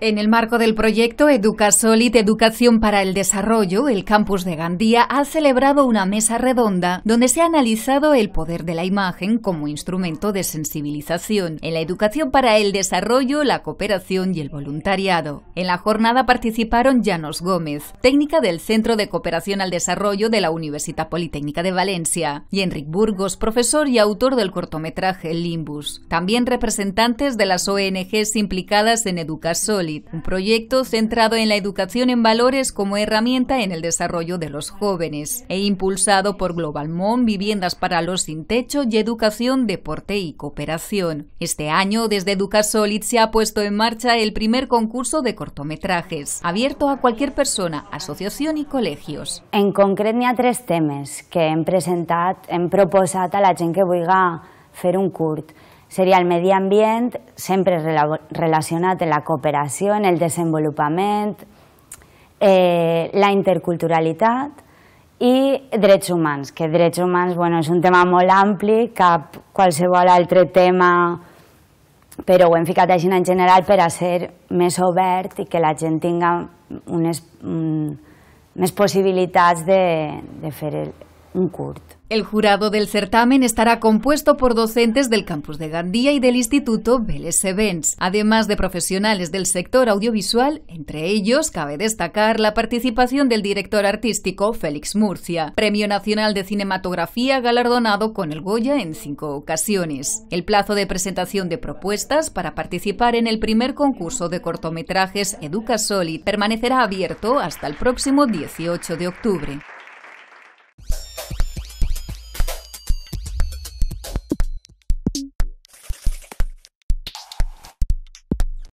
En el marco del proyecto EducaSolid, Educación para el Desarrollo, el campus de Gandía ha celebrado una mesa redonda donde se ha analizado el poder de la imagen como instrumento de sensibilización en la educación para el desarrollo, la cooperación y el voluntariado. En la jornada participaron Janos Gómez, técnica del Centro de Cooperación al Desarrollo de la Universidad Politécnica de Valencia, y Enric Burgos, profesor y autor del cortometraje Limbus. También representantes de las ONGs implicadas en EducaSol, un proyecto centrado en la educación en valores como herramienta en el desarrollo de los jóvenes e impulsado por Globalmon, Viviendas para los sin techo y Educación, Deporte y Cooperación. Este año, desde EducaSolid se ha puesto en marcha el primer concurso de cortometrajes, abierto a cualquier persona, asociación y colegios. En concreto, hay tres temas que hem presentado, en proposat a la gente que a hacer un curt. seria el medi ambient sempre relacionat amb la cooperació, en el desenvolupament, eh, la interculturalitat i drets humans, que drets humans bueno, és un tema molt ampli, cap qualsevol altre tema, però ho hem ficat així en general per a ser més obert i que la gent tinga unes, mm, més possibilitats de, de fer el, El jurado del certamen estará compuesto por docentes del campus de Gandía y del Instituto Vélez Events, además de profesionales del sector audiovisual, entre ellos cabe destacar la participación del director artístico Félix Murcia, Premio Nacional de Cinematografía galardonado con el Goya en cinco ocasiones. El plazo de presentación de propuestas para participar en el primer concurso de cortometrajes EducaSoli permanecerá abierto hasta el próximo 18 de octubre.